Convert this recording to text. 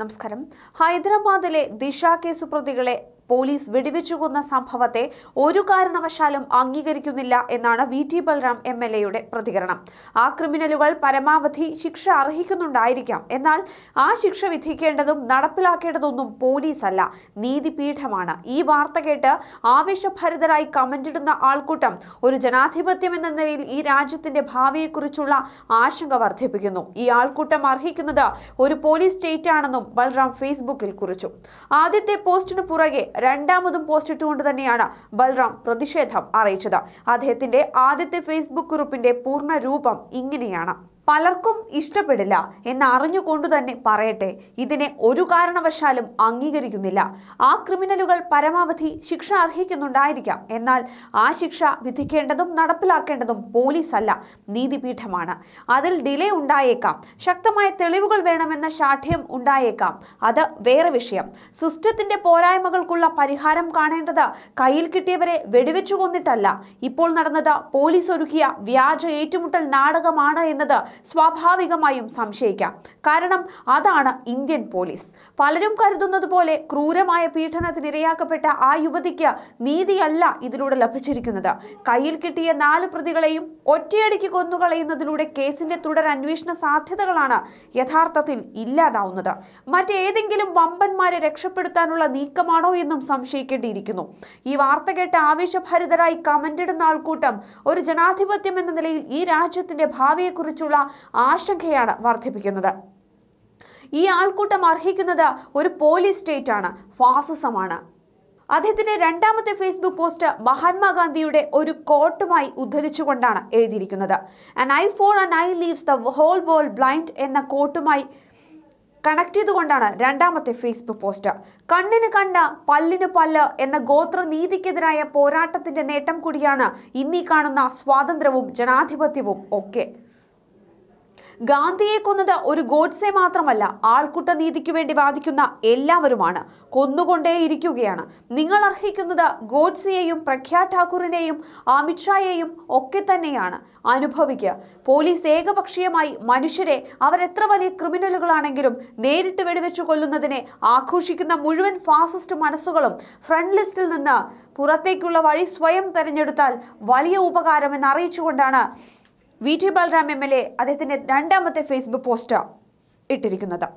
നമസ്കാരം ഹൈദരാബാദിലെ ദിശ കേസ് പ്രതികളെ പോലീസ് വെടിവെച്ചു കൊന്ന സംഭവത്തെ ഒരു കാരണവശാലും അംഗീകരിക്കുന്നില്ല എന്നാണ് V T Balram M L എയുടെ പ്രതികരണം ആ ക്രിമിനലുകൾ പരമാവധി ശിക്ഷ അർഹിക്കുന്നുണ്ടായിരിക്കാം എന്നാൽ ആ ശിക്ഷ വിധിക്കേണ്ടതും നടപ്പിലാക്കേണ്ടതൊന്നും പോലീസല്ല നീതിപീഠമാണ് ഈ വാർത്ത കേട്ട് ആവേശഭരിതരായി കമന്റിടുന്ന ആൾക്കൂട്ടം ഒരു ജനാധിപത്യം എന്ന നിലയിൽ ഈ രാജ്യത്തിന്റെ ഭാവിയെക്കുറിച്ചുള്ള ആശങ്ക വർദ്ധിപ്പിക്കുന്നു ഈ ആൾക്കൂട്ടം അർഹിക്കുന്നത് ഒരു പോലീസ് സ്റ്റേറ്റ് ആണെന്നും ബൽറാം ഫേസ്ബുക്കിൽ കുറിച്ചു ആദ്യത്തെ പോസ്റ്റിനു പുറകെ രണ്ടാമതും ഇട്ടുകൊണ്ട് തന്നെയാണ് ബൽറാം പ്രതിഷേധം അറിയിച്ചത് അദ്ദേഹത്തിന്റെ ആദ്യത്തെ ഫേസ്ബുക്ക് കുറിപ്പിന്റെ പൂർണ്ണ രൂപം ഇങ്ങനെയാണ് പലർക്കും ഇഷ്ടപ്പെടില്ല എന്നറിഞ്ഞുകൊണ്ടു തന്നെ പറയട്ടെ ഇതിനെ ഒരു കാരണവശാലും അംഗീകരിക്കുന്നില്ല ആ ക്രിമിനലുകൾ പരമാവധി ശിക്ഷ അർഹിക്കുന്നുണ്ടായിരിക്കാം എന്നാൽ ആ ശിക്ഷ വിധിക്കേണ്ടതും നടപ്പിലാക്കേണ്ടതും പോലീസല്ല നീതിപീഠമാണ് അതിൽ ഡിലേ ഉണ്ടായേക്കാം ശക്തമായ തെളിവുകൾ വേണമെന്ന ശാഠ്യം ഉണ്ടായേക്കാം അത് വേറെ വിഷയം സിസ്റ്റത്തിന്റെ പോരായ്മകൾക്കുള്ള പരിഹാരം കാണേണ്ടത് കയ്യിൽ കിട്ടിയവരെ വെടിവെച്ചു കൊന്നിട്ടല്ല ഇപ്പോൾ നടന്നത് പോലീസ് ഒരുക്കിയ വ്യാജ ഏറ്റുമുട്ടൽ നാടകമാണ് എന്നത് സ്വാഭാവികമായും സംശയിക്കാം കാരണം അതാണ് ഇന്ത്യൻ പോലീസ് പലരും കരുതുന്നത് പോലെ ക്രൂരമായ പീഡനത്തിനിരയാക്കപ്പെട്ട ആ യുവതിക്ക് നീതിയല്ല ഇതിലൂടെ ലഭിച്ചിരിക്കുന്നത് കയ്യിൽ കിട്ടിയ നാല് പ്രതികളെയും ഒറ്റയടിക്ക് കൊന്നുകളയുന്നതിലൂടെ കേസിന്റെ തുടർ അന്വേഷണ സാധ്യതകളാണ് യഥാർത്ഥത്തിൽ ഇല്ലാതാവുന്നത് മറ്റേതെങ്കിലും വമ്പന്മാരെ രക്ഷപ്പെടുത്താനുള്ള നീക്കമാണോ എന്നും സംശയിക്കേണ്ടിയിരിക്കുന്നു ഈ വാർത്ത കേട്ട് ആവേശഭരിതരായി കമന്റിടുന്ന ആൾക്കൂട്ടം ഒരു ജനാധിപത്യം എന്ന നിലയിൽ ഈ രാജ്യത്തിന്റെ ഭാവിയെക്കുറിച്ചുള്ള ആശങ്കയാണ് വർദ്ധിപ്പിക്കുന്നത് ഈ ആൾക്കൂട്ടം അർഹിക്കുന്നത് ഒരു പോലീസ് സ്റ്റേറ്റാണ് ഫാസിസമാണ് അദ്ദേഹത്തിന്റെ രണ്ടാമത്തെ ഫേസ്ബുക്ക് പോസ്റ്റ് മഹാത്മാഗാന്ധിയുടെ ഒരു കോട്ടുമായി ഉദ്ധരിച്ചുകൊണ്ടാണ് എഴുതിയിരിക്കുന്നത് an eye for an eye leaves the whole world blind എന്ന കോട്ടുമായി കണക്ട് ചെയ്തുകൊണ്ടാണ് രണ്ടാമത്തെ ഫേസ്ബുക്ക് പോസ്റ്റ് കണ്ണിന് കണ്ണ് പല്ലിന് പല്ല് എന്ന ഗോത്രനീതിക്കെതിരായ പോരാട്ടത്തിന്റെ നേട്ടം കൂടിയാണ് ഇന്നീ കാണുന്ന സ്വാതന്ത്ര്യവും ജനാധിപത്യവും ഒക്കെ ഗാന്ധിയെ കൊന്നത് ഒരു ഗോഡ്സെ മാത്രമല്ല ആൾക്കൂട്ട നീതിക്ക് വേണ്ടി വാദിക്കുന്ന എല്ലാവരുമാണ് കൊന്നുകൊണ്ടേയിരിക്കുകയാണ് നിങ്ങൾ അർഹിക്കുന്നത് ഗോഡ്സെയെയും പ്രഖ്യാ ഠാക്കൂറിനെയും അമിത്ഷായെയും ഒക്കെ തന്നെയാണ് അനുഭവിക്കുക പോലീസ് ഏകപക്ഷീയമായി മനുഷ്യരെ അവരെത്ര വലിയ ക്രിമിനലുകളാണെങ്കിലും നേരിട്ട് വെടിവെച്ചു കൊല്ലുന്നതിനെ ആഘോഷിക്കുന്ന മുഴുവൻ ഫാസിസ്റ്റ് മനസ്സുകളും ഫ്രണ്ട് ലിസ്റ്റിൽ നിന്ന് പുറത്തേക്കുള്ള വഴി സ്വയം തെരഞ്ഞെടുത്താൽ വലിയ ഉപകാരമെന്ന് അറിയിച്ചുകൊണ്ടാണ് V T Balram M L A അദ്ദേഹത്തിൻ്റെ രണ്ടാമത്തെ ഫേസ്ബുക്ക് പോസ്റ്റ് ഇട്ടിരിക്കുന്നത്